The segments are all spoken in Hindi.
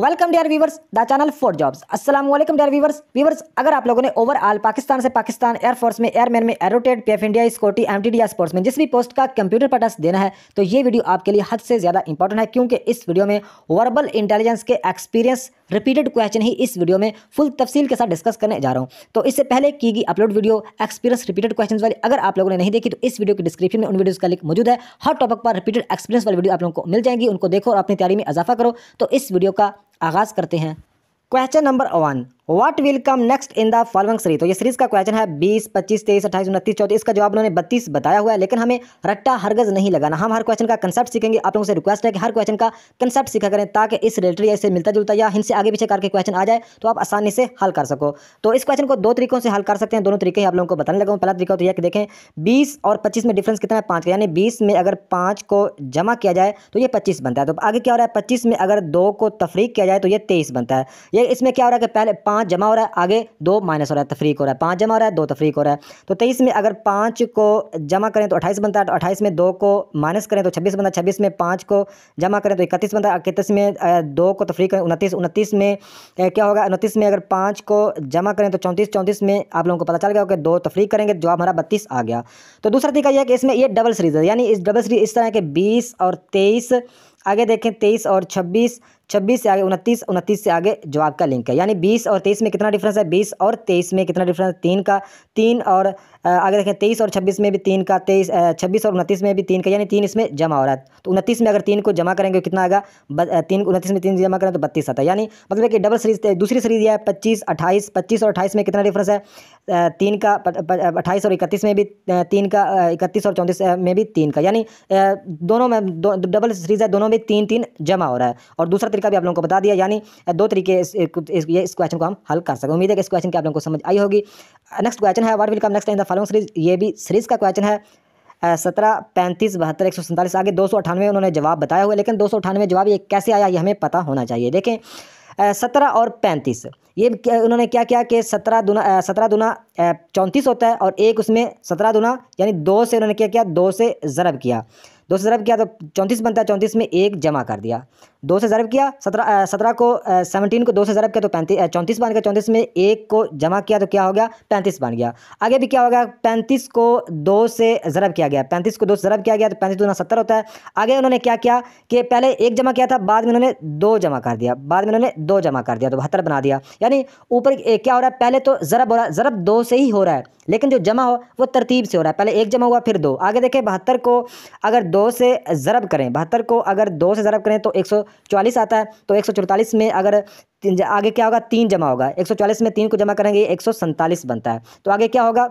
welcome dear viewers the channel for jobs अस्सलाम वालेकुम डियर व्यूवर्स व्यूवर्स अगर आप लोगों ने ओवरऑल पाकिस्तान से पाकिस्तान एयरफोर्स में एयरमैन में एरोटेड पी एफ इंडिया स्कोटी एम टी डी स्पोर्ट्स में जिस भी पोस्ट का कंप्यूटर पर टेस्ट देना है तो ये वीडियो आपके लिए हद से ज़्यादा इंपॉर्टेंट है क्योंकि इस वीडियो में वर्बल इंटेलिजेंस के एक्सपीरियंस रिपीटेड क्वेश्चन ही इस वीडियो में फुल तफसील के साथ डिस्कस करने जा रहा हूँ तो इससे पहले की गई upload video experience repeated question वाली अगर आप लोगों ने नहीं देखी तो इस वीडियो के डिस्क्रिप्शन में उन वीडियोज़ का लिंक मौजूद है हर टॉपिक पर रिपीटेड एक्सपीरियंस वाली वीडियो आप लोगों को मिल जाएंगी उनको देखो और अपनी तैयारी में इजाफा करो तो इस वीडियो का आगाज़ करते हैं question number one what will come next in the following series तो ये सीरीज का क्वेश्चन है बीस पच्चीस तेईस अट्ठाईस उनतीस 34 इसका जवाब उन्होंने बत्तीस बताया हुआ है लेकिन हमें रट्टा हरगज नहीं लगाना हम हर क्वेश्चन का कंसेप्ट सीखेंगे आप लोगों से रिक्वेस्ट है कि हर क्वेश्चन का कंसेप्ट सीखा करें ताकि इस रिलेटेड ऐसे मिलता जुलता या इनसे आगे पीछे करके क्वेश्चन आ जाए तो आप आसानी से हल कर सको तो इस क्वेश्चन को दो तरीकों से हल कर सकते हैं दोनों तरीके ही आप लोगों को बताने लगा पहला तरीका तो यह देखें बीस और पच्चीस में डिफ्रेंस कितना है पाँच का यानी बीस में अगर पाँच को जमा किया जाए तो ये पच्चीस बनता है तो आगे क्या हो रहा है पच्चीस में अगर दो को तफरीक किया जाए तो ये तेईस बनता है ये इसमें क्या हो रहा है कि पहले पाँच पाँच जमा हो रहा है आगे दो माइनस हो रहा है तफरीक हो रहा है पाँच जमा हो रहा है दो तफरीक हो रहा है तो तेईस में अगर पाँच को जमा करें तो अट्ठाईस बनता है तो अट्ठाईस में दो को माइनस करें तो छब्बीस बनता है छब्बीस में पाँच को जमा करें तो इकतीस बनता है इकतीस में दो को तफरी करें उनतीस उनतीस में क्या होगा उनतीस में अगर पाँच को जमा करें तो चौंतीस चौंतीस में आप लोगों को पता चल गया कि दो तफरी करेंगे जवाब हमारा बत्तीस आ गया तो दूसरा तरीका यह है कि इसमें यह डबल सीरीज है यानी इस डबल सीरीज इस तरह के बीस और तेईस आगे देखें तेईस और छब्बीस छब्बीस से आगे उनतीस उनतीस से आगे जवाब का लिंक है यानी बीस और तेईस में कितना डिफरेंस है बीस और तेईस में कितना डिफरेंस है तीन का तीन और आगे देखें तेईस और छब्बीस में भी तीन का तेईस छब्बीस और उनतीस में भी तीन का यानी तीन इसमें जमा हो रहा है तो उनतीस में अगर तीन को जमा करेंगे तो कितना आएगा तीन उनतीस में तीन जमा करें तो बत्तीस आता है यानी मतलब कि डबल सीरीज दूसरी सीरीज है पच्चीस अट्ठाईस पच्चीस और अट्ठाईस में कितना डिफरेंस है तीन का अट्ठाईस और इकतीस में भी तीन का इकतीस और चौंतीस में भी तीन का यानी दोनों में डबल सीरीज है दोनों में तीन तीन जमा हो रहा है और दूसरा तरीका भी आप लोगों को बता दिया यानी दो तरीके इस, इस, ये इस क्वेश्चन को हम हल कर सकें उम्मीद है कि इस क्वेश्चन की आप लोगों को समझ आई होगी नेक्स्ट क्वेश्चन है what will come next in the following series ये भी सीरीज का क्वेश्चन है सत्रह पैंतीस बहत्तर एक सौ सैंतालीस आगे दो सौ अठानवे उन्होंने जवाब बताया हुआ लेकिन दो सौ अठानवे जवाब ये कैसे आया ये हमें पता होना चाहिए देखें सत्रह और पैंतीस ये उन्होंने क्या किया कि सत्रह दुना सत्रह दुना चौंतीस होता है और एक उसमें सत्रह दुना यानी दो से उन्होंने क्या किया दो से ज़रब किया दो से ज़रब किया तो चौंतीस बनता है चौंतीस में एक जमा कर दिया दो से ज़रब किया सत्रह सत्रह को सेवनटीन को दो से ज़रब किया तो पैंतीस चौंतीस बन गया चौंतीस में एक को जमा किया तो क्या हो गया पैंतीस बन गया आगे भी क्या हो गया पैंतीस को दो से ज़रब किया गया पैंतीस को दो से ज़रब किया गया तो पैंतीस दो सत्तर होता है आगे उन्होंने क्या किया कि पहले एक जमा किया था बाद में उन्होंने दो जमा कर दिया बाद में उन्होंने दो जमा कर दिया तो बहत्तर बना दिया यानी ऊपर क्या हो रहा है पहले तो ज़रब हो रहा है ज़रब दो से ही हो रहा है लेकिन जो जमा हो वो तरतीब से हो रहा है पहले एक जमा हुआ फिर दो आगे देखें बहत्तर को अगर दो से ज़रब करें बहत्तर को अगर दो से ज़रब करें तो एक सौ चालीस आता है तो एक में अगर आगे क्या होगा तीन जमा होगा एक में तीन को जमा करेंगे एक बनता है तो आगे क्या होगा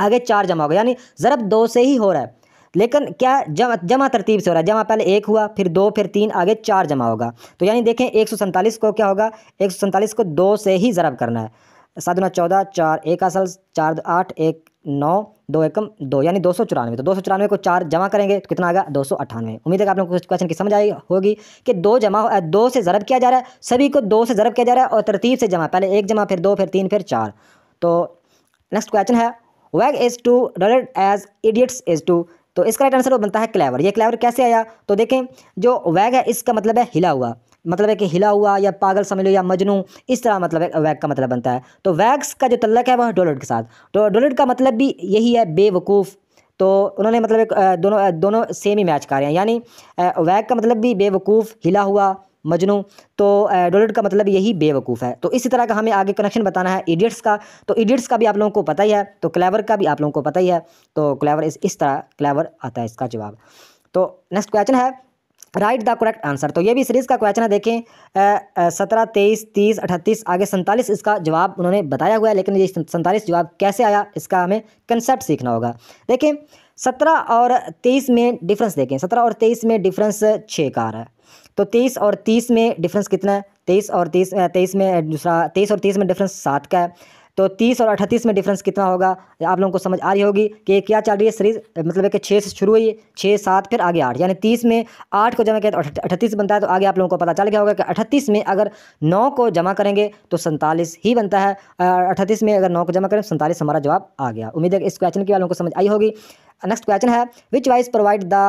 आगे चार जमा होगा यानी ज़रब दो से ही हो रहा है लेकिन क्या जमा जमा तरतीब से हो रहा है जमा पहले एक हुआ फिर दो फिर तीन आगे चार जमा होगा तो यानी देखें एक को क्या होगा एक को दो से ही ज़रब करना है सात दुना चौदह चार एक असल चार आठ एक नौ दो एकम दो यानी दो सौ चौरानवे तो दो सौ चौरानवे को चार जमा करेंगे तो कितना आएगा दो सौ अट्ठानवे उम्मीद है कि आप लोग को क्वेश्चन की समझ आई होगी कि दो जमा दो से ज़रब किया जा रहा है सभी को दो से ज़रब किया जा रहा है और तरतीब से जमा पहले एक जमा फिर दो फिर तीन फिर चार तो नेक्स्ट क्वेश्चन है wag is to red as idiots is to तो इसका राइट आंसर बनता है क्लेवर ये क्लेवर कैसे आया तो देखें जो वैग है इसका मतलब है हिला हुआ मतलब है कि हिला हुआ या पागल समझ लो या मजनू इस तरह मतलब है वैग का मतलब बनता है तो वैग्स का जो तल्लक है वह डोलट के साथ तो डोलट का मतलब भी यही है बेवकूफ़ तो उन्होंने मतलब एक दोनों दोनों सेम ही मैच कर रहे हैं यानी वैग का मतलब भी बेवकूफ़ हिला हुआ मजनू तो डोलेट का मतलब यही बेवकूफ़ है तो इसी तरह का हमें आगे कनेक्शन बताना है इडियट्स का तो इडियट्स का भी आप लोगों को पता ही है तो क्लेवर का भी आप लोगों को पता ही है तो क्लेवर इस इस तरह क्लेवर आता है इसका जवाब तो नेक्स्ट क्वेश्चन है राइट द करेक्ट आंसर तो ये भी सीरीज का क्वेश्चन है देखें सत्रह तेईस तीस अठतीस आगे सैंतालीस इसका जवाब उन्होंने बताया हुआ है लेकिन ये सैंतालीस जवाब कैसे आया इसका हमें कंसेप्ट सीखना होगा देखें सत्रह और तेईस में डिफरेंस देखें सत्रह और तेईस में डिफरेंस छः का आ रहा है तो तेईस और तीस में डिफरेंस कितना है तेईस और तीस तेईस में दूसरा तेईस और तीस में डिफरेंस सात का है तो तीस और अट्ठतीस में डिफरेंस कितना होगा आप लोगों को समझ आ रही होगी कि क्या चल रही है सीरीज मतलब कि छः से शुरू हुई छः सात फिर आगे आठ यानी तीस में आठ को जमा किया तो अट्ठतीस बनता है तो आगे आप लोगों को पता चल गया होगा कि अठतीस में अगर नौ को जमा करेंगे तो सैंतालीस ही बनता है अट्ठतीस में अगर नौ को जमा करें सैंतालीस हमारा जवाब आ गया उम्मीद है कि इस क्वेश्चन की आप लोगों को समझ आई होगी नेक्स्ट क्वेश्चन है which wise provide the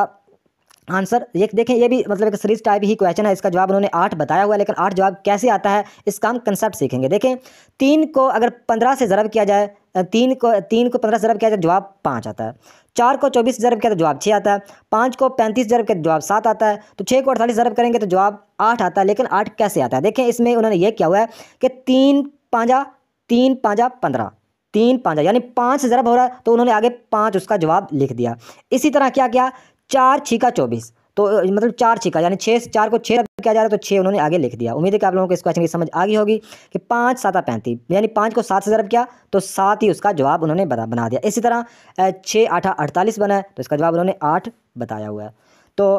answer ये देखें ये भी मतलब एक सीरीज टाइप ही क्वेश्चन है इसका जवाब उन्होंने आठ बताया हुआ है लेकिन आठ जवाब कैसे आता है इसका हम कंसेप्ट सीखेंगे देखें तीन को अगर पंद्रह से ज़रब किया जाए तीन को तीन को पंद्रह से ज़रब किया जाए तो जवाब पाँच आता है चार को चौबीस ज़रब किया तो जवाब छः आता है पाँच को पैंतीस ज़रब किया तो जवाब सात आता है तो छः को अड़तालीस ज़रब करेंगे तो जवाब आठ आता है लेकिन आठ कैसे आता है देखें इसमें उन्होंने ये किया हुआ है कि तीन पाँजा तीन पाँजा पंद्रह तीन पाँजा यानी पाँच ज़रब हो रहा है तो उन्होंने आगे पाँच उसका जवाब लिख दिया इसी तरह क्या किया चार छीका चौबीस तो मतलब चार छीका यानी छः से चार को छः किया जा रहा है तो छः उन्होंने आगे लिख दिया उम्मीद है कि आप लोगों को इस क्वेश्चन की समझ आ गई होगी कि पाँच साता पैंतीस यानी पाँच को सात से ज़रब किया तो सात ही उसका जवाब उन्होंने बना दिया इसी तरह छः आठा अड़तालीस बना है तो इसका जवाब उन्होंने आठ बताया हुआ है तो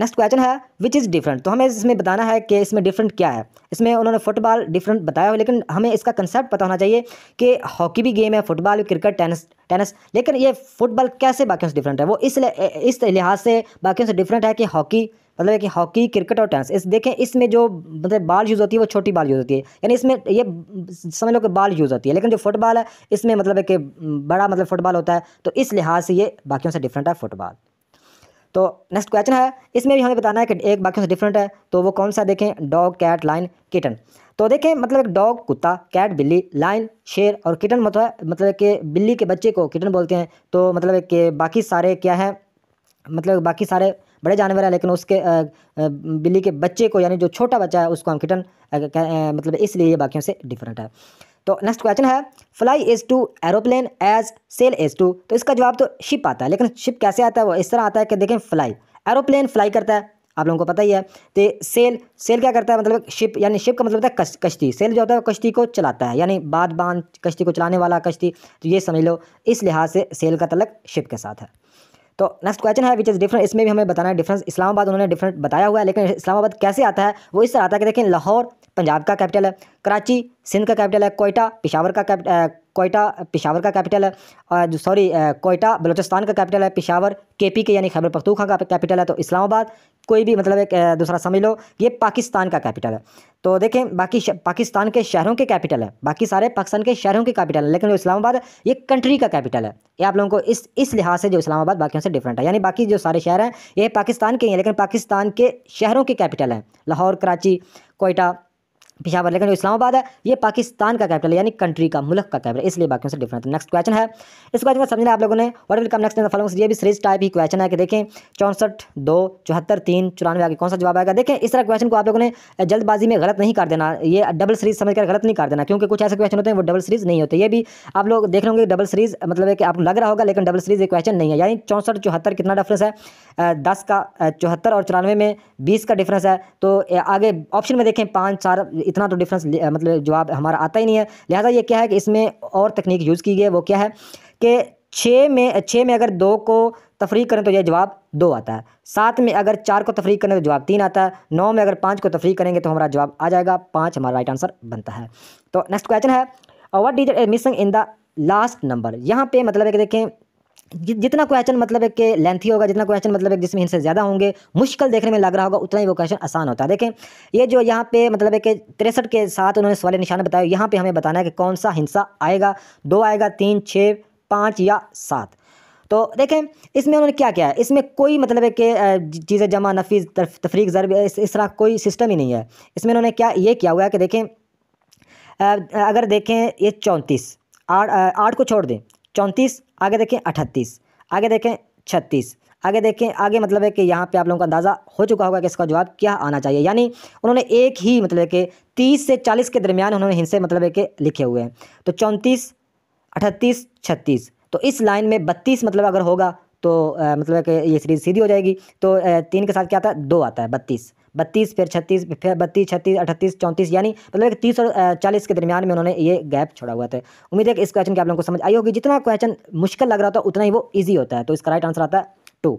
नेक्स्ट क्वेश्चन है विच इज़ डिफरेंट तो हमें इसमें बताना है कि इसमें डिफरेंट क्या है इसमें उन्होंने फुटबॉल डिफरेंट बताया हो लेकिन हमें इसका कंसेप्ट पता होना चाहिए कि हॉकी भी गेम है फुटबॉल क्रिकेट टेनिस टेनिस लेकिन ये फुटबॉल कैसे बाकियों से डिफरेंट है वो इस इस लिहाज से बाकियों से डिफरेंट है कि हॉकी मतलब कि हॉकी क्रिकेट और टेनिस इस देखें इसमें जो मतलब बॉल यूज़ होती है वो छोटी बाल यूज़ होती है यानी इसमें ये समझ लो कि बाल यूज़ होती है लेकिन जो फुटबॉल है इसमें मतलब कि बड़ा मतलब फुटबॉल होता है तो इस लिहाज से ये बाकियों से डिफरेंट है फुटबॉल तो नेक्स्ट क्वेश्चन है इसमें भी हमें बताना है कि एक बाकी से डिफरेंट है तो वो कौन सा देखें डॉग कैट लाइन किटन तो देखें मतलब एक डॉग कुत्ता कैट बिल्ली लाइन शेर और किटन मतलब मतलब कि बिल्ली के बच्चे को किटन बोलते हैं तो मतलब कि बाकी सारे क्या है मतलब बाकी सारे बड़े जानवर हैं लेकिन उसके बिल्ली के बच्चे को यानी जो छोटा बच्चा है उसको हम किटन मतलब इसलिए ये बाकियों से डिफरेंट है तो नेक्स्ट क्वेश्चन है fly is to aeroplane as sail is to तो इसका जवाब तो शिप आता है लेकिन शिप कैसे आता है वो इस तरह आता है कि देखें फ्लाई एरोप्लेन फ्लाई करता है आप लोगों को पता ही है तो सेल सेल क्या करता है मतलब शिप यानी शिप का मतलब होता है कश, कश्ती सेल जो होता है कश्ती को चलाता है यानी बाद बांध कश्ती को चलाने वाला कश्ती तो ये समझ लो इस लिहाज से सेल का तलक शिप के साथ है तो नेक्स्ट क्वेश्चन है विच इज़ डिफरेंट इसमें भी हमें बताना है डिफरेंस इस्लामाबाद उन्होंने डिफरेंट बताया हुआ है लेकिन इस्लामाबाद कैसे आता है वो इस तरह आता है कि देखें लाहौर पंजाब का कैपिटल है कराची सिंध का कैपिटल है कोयटा पिशावर का कोयटा पिशावर का कैपिटल है सॉरी कोयटा बलूचिस्तान का कैपिटल है पिशावर के पी के यानी खैबर पख्तूखा का कैपिटल है तो इस्लामाबाद कोई भी मतलब एक दूसरा समझ लो ये पाकिस्तान का कैपिटल है तो देखें बाकी पाकिस्तान के शहरों के कैपिटल है बाकी सारे पाकिस्तान के शहरों के कैपिटल है लेकिन जो इस्लामाबाद ये कंट्री का कैपिटल है ये आप लोगों को इस इस लिहाज से जो इस्लामाबाद बाकियों से डिफरेंट है यानी बाकी जो सारे शहर हैं ये पाकिस्तान के ही हैं लेकिन पाकिस्तान के शहरों के कैपिटल हैं लाहौर कराची कोयटा पिशावर लेकिन जो इस्लामाबाद है ये पाकिस्तान का कैपिटल है यानी कंट्री का मुल्क का कैपिटल इसलिए बाकी से डिफरेंट नेक्स्ट क्वेश्चन है इस क्वेश्चन को समझना आप लोगों ने और वेलकम नेक्स्ट फॉलोइंग ये भी सीरीज टाइप ही क्वेश्चन है कि देखें चौंसठ दो चौहत्तर तीन चौरानवे आगे कौन सा जवाब आएगा देखें इस तरह क्वेश्चन को आप लोगों ने जल्दबाजी में गलत नहीं कर देना ये डबल सीरीज समझ कर गलत नहीं कर देना क्योंकि कुछ ऐसे क्वेश्चन होते हैं वो डबल सीरीज नहीं होते ये भी आप लोग देख रहे डबल सीरीज मतलब है कि आपको लग रहा होगा लेकिन डबल सीरीज ये क्वेश्चन नहीं है यानी चौंसठ चौहत्तर कितना डिफरेंस है दस का चौहत्तर और चौरानवे में बीस का डिफरेंस है तो आगे ऑप्शन में देखें पाँच चार इतना तो डिफरेंस मतलब जवाब हमारा आता ही नहीं है लिहाजा ये क्या है कि इसमें और तकनीक यूज़ की गई है वो क्या है कि छः में छः में अगर दो को तफरीक करें तो यह जवाब दो आता है सात में अगर चार को तफरीक करें तो जवाब तीन आता है नौ में अगर पाँच को तफरीक करेंगे तो हमारा जवाब आ जाएगा पाँच हमारा राइट आंसर बनता है तो नेक्स्ट क्वेश्चन है what digit missing in the last number यहाँ पे मतलब है कि देखें जितना क्वेश्चन मतलब एक के लेंथी होगा जितना क्वेश्चन मतलब एक जिसमें हिंसे ज़्यादा होंगे मुश्किल देखने में लग रहा होगा उतना ही वो क्वेश्चन आसान होता है देखें ये जो यहाँ पे मतलब एक तिरसठ के साथ उन्होंने सवाल निशान बताया यहाँ पे हमें बताना है कि कौन सा हिंसा आएगा दो आएगा तीन छः पाँच या सात तो देखें इसमें उन्होंने क्या किया है इसमें कोई मतलब है कि चीज़ें जमा नफी तफरीक ज़रब इस, इस तरह कोई सिस्टम ही नहीं है इसमें उन्होंने क्या ये किया हुआ है कि देखें अगर देखें ये चौंतीस आठ आठ को छोड़ दें चौंतीस आगे देखें अठतीस आगे देखें छत्तीस आगे देखें आगे मतलब है कि यहाँ पे आप लोगों का अंदाज़ा हो चुका होगा कि इसका जवाब क्या आना चाहिए यानी उन्होंने एक ही मतलब कि तीस से चालीस के दरमियान उन्होंने हिंसे मतलब कि लिखे हुए हैं तो चौंतीस अठतीस छत्तीस तो इस लाइन में बत्तीस मतलब अगर होगा तो आ, मतलब कि ये सीरीज़ सीधी हो जाएगी तो आ, तीन के साथ क्या आता है दो आता है बत्तीस बत्तीस फिर छत्तीस फिर बत्तीस छत्तीस अठतीस चौंतीस यानी मतलब एक तीस और चालीस के दरमियान में उन्होंने ये गैप छोड़ा हुआ था उम्मीद है कि इस क्वेश्चन की आप लोगों को समझ आई होगी जितना क्वेश्चन मुश्किल लग रहा था उतना ही वो ईजी होता है तो इसका राइट आंसर आता है टू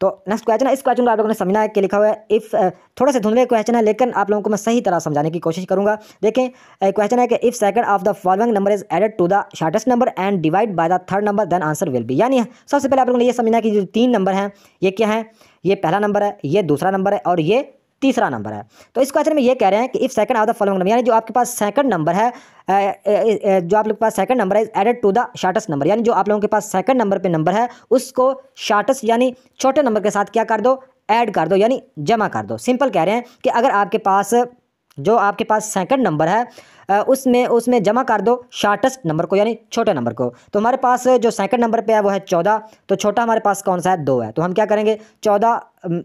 तो नेक्स्ट क्वेश्चन है इस क्वेश्चन को आप लोगों ने समझना है कि लिखा हुआ है इफ़ थोड़ा सा धुंधले क्वेश्चन है लेकिन आप लोगों को मैं सही तरह समझाने की कोशिश करूंगा देखें क्वेश्चन है कि if second of the following number is added to the shortest number and divide by the third number then answer will be यानी सबसे पहले आप लोगों ने यह समझना है कि जो तीन नंबर हैं ये क्या है ये पहला नंबर है ये दूसरा नंबर है और ये तीसरा नंबर है तो इस क्वेश्चन में ये कह रहे हैं कि if second of the following number यानी जो आपके पास सेकंड नंबर है जो आप लोग के पास सेकंड नंबर है added to the shortest number यानी जो आप लोगों के पास सेकंड नंबर पे नंबर है उसको शार्टेस्ट यानी छोटे नंबर के साथ क्या कर दो ऐड कर दो यानी जमा कर दो सिंपल कह रहे हैं कि अगर आपके पास जो आपके पास सेकंड नंबर है उसमें उसमें जमा कर दो शार्टेस्ट नंबर को यानी छोटे नंबर को तो हमारे पास जो सेकंड नंबर पे है वो है चौदह तो छोटा हमारे पास कौन सा है दो है तो हम क्या करेंगे चौदह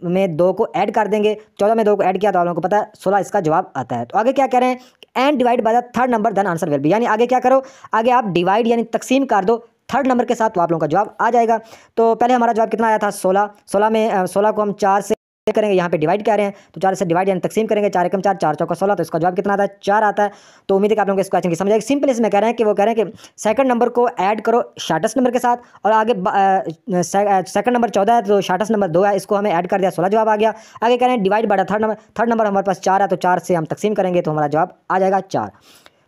में दो को ऐड कर देंगे चौदह में दो को ऐड किया तो आप लोगों को पता है सोलह इसका जवाब आता है तो आगे क्या कह रहे हैं and divide by the third number then answer will be यानी आगे क्या करो आगे आप डिवाइड यानी तकसीम कर दो थर्ड नंबर के साथ तो आप लोगों का जवाब आ जाएगा तो पहले हमारा जवाब कितना आया था सोलह सोलह में सोलह को हम चार से करेंगे यहाँ पे डिवाइड कर रहे हैं तो चार से डिवाइड यानी तकसीम करेंगे चार एकम चार चार चौका सोलह तो इसका जवाब कितना आता है चार आता है तो उम्मीद है कि आप लोग इस क्वेश्चन की समझ आएगी सिंपल इसमें कह रहे हैं कि वो कह रहे हैं कि सेकंड नंबर को ऐड करो शार्टेस्ट नंबर के साथ और आगे सेकंड नंबर चौदह है तो शार्टेस्ट नंबर दो है इसको हमें ऐड कर दिया सोलह जवाब आ गया आगे कह रहे हैं डिवाइड बढ़ा थर्ड नंबर थर्ड नंबर हमारे पास चार है तो चार से हम तकसीम करेंगे तो हमारा जवाब आ जाएगा चार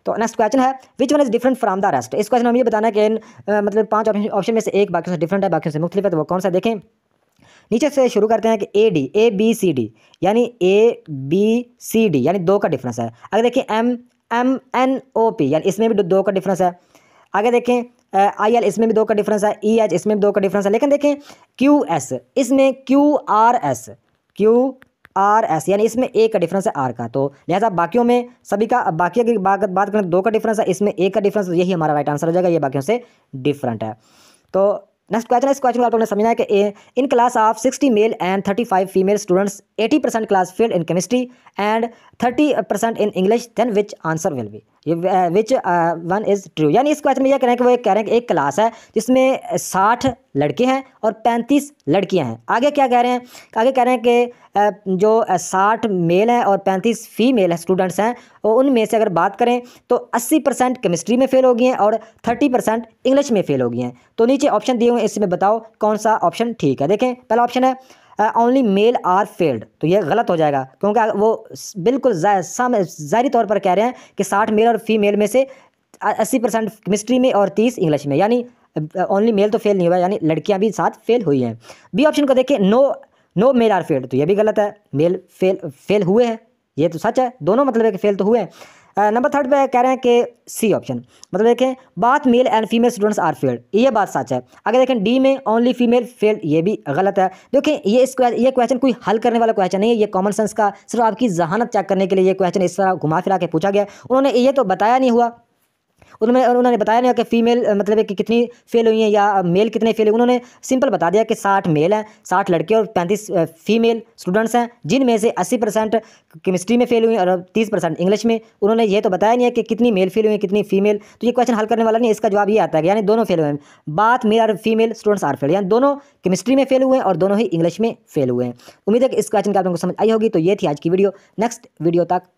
तो नेक्स्ट क्वेश्चन है which one is different from the rest इस क्वेश्चन हमें हम ये बताना है कि मतलब पांच ऑप्शन में से एक बाकी से डिफरेंट है बाकी से मुख्तलिफ है तो वो कौन सा देखें नीचे से शुरू करते हैं कि A D A B C D यानी ए बी सी डी यानी दो का डिफरेंस है आगे देखें M M N O P यानी इसमें भी दो का डिफरेंस है आगे देखें आई एल इसमें भी दो का डिफरेंस है ई e, एच इसमें भी दो का डिफरेंस है लेकिन देखें क्यू एस इसमें Q R S Q R S यानी इसमें ए का डिफरेंस है आर का तो लिहाजा बाकियों में सभी का बाकी की बात बात करें तो दो का डिफरेंस है इसमें ए का डिफरेंस यही हमारा राइट आंसर हो जाएगा ये बाकियों से डिफरेंट है तो नेक्स्ट क्वेश्चन इस क्वेश्चन को आप लोगों ने समझना है कि in class of 60 male and 35 female students 80 percent class failed in chemistry and 30 percent in English then which answer will be which one is true यानी इस क्वेश्चन में यह कह रहे हैं कि वो एक कह रहे हैं कि एक क्लास है जिसमें साठ लड़के हैं और पैंतीस लड़कियां हैं आगे क्या कह रहे हैं आगे कह रहे हैं कि जो साठ मेल हैं और पैंतीस फीमेल है स्टूडेंट्स हैं तो उनमें से अगर बात करें तो अस्सी परसेंट केमिस्ट्री में फ़ेल हो गई हैं और थर्टी परसेंट इंग्लिश में फ़ेल हो गई हैं तो नीचे ऑप्शन दिए हुए हैं इसमें बताओ कौन सा ऑप्शन ठीक है देखें पहला ऑप्शन है ओनली मेल आर फेल्ड तो ये गलत हो जाएगा क्योंकि वो बिल्कुल ज़ाहरी तौर पर कह रहे हैं कि साठ मेल और फीमेल में से अस्सी परसेंट केमिस्ट्री में और तीस इंग्लिश में यानी ओनली मेल तो फेल नहीं हुआ यानी लड़कियां भी साथ फेल हुई हैं बी ऑप्शन को देखें no no male are failed तो ये भी गलत है मेल फेल फेल हुए हैं ये तो सच है दोनों मतलब है कि फेल तो हुए हैं नंबर थर्ड पे कह रहे हैं कि सी ऑप्शन मतलब देखें बात male and female students are failed ये बात सच है अगर देखें डी में ओनली फीमेल फेल्ड ये भी गलत है देखें ये इस ये क्वेश्चन कोई हल करने वाला क्वेश्चन नहीं है ये कॉमन सेंस का सिर्फ आपकी जहानत चेक करने के लिए ये क्वेश्चन इस तरह घुमा फिरा के पूछा गया उन्होंने ये तो बताया नहीं हुआ उनमें उन्होंने बताया नहीं कि फ़ीमेल मतलब कि कितनी फेल हुई हैं या मेल कितने फेल हुए उन्होंने सिंपल बता दिया कि साठ मेल हैं साठ लड़के और पैंतीस फीमेल स्टूडेंट्स हैं जिनमें से अस्सी परसेंट केमिस्ट्री में फेल हुई और तीस परसेंट इंग्लिश में उन्होंने ये तो बताया नहीं है कि कितनी मेल फेल हुई कितनी फीमेल तो ये क्वेश्चन हल करने वाला नहीं इसका जवाब ये आता है यानी दोनों फेल हुए हैं बात मेल और फीमेल स्टूडेंट्स आर फेल यानी दोनों केमिस्ट्री में फेल हुए हैं और दोनों ही इंग्लिश में फेल हुए हैं उम्मीद है कि इस क्वेश्चन की आप लोगों को समझ आई होगी तो ये थी आज की वीडियो नेक्स्ट वीडियो तक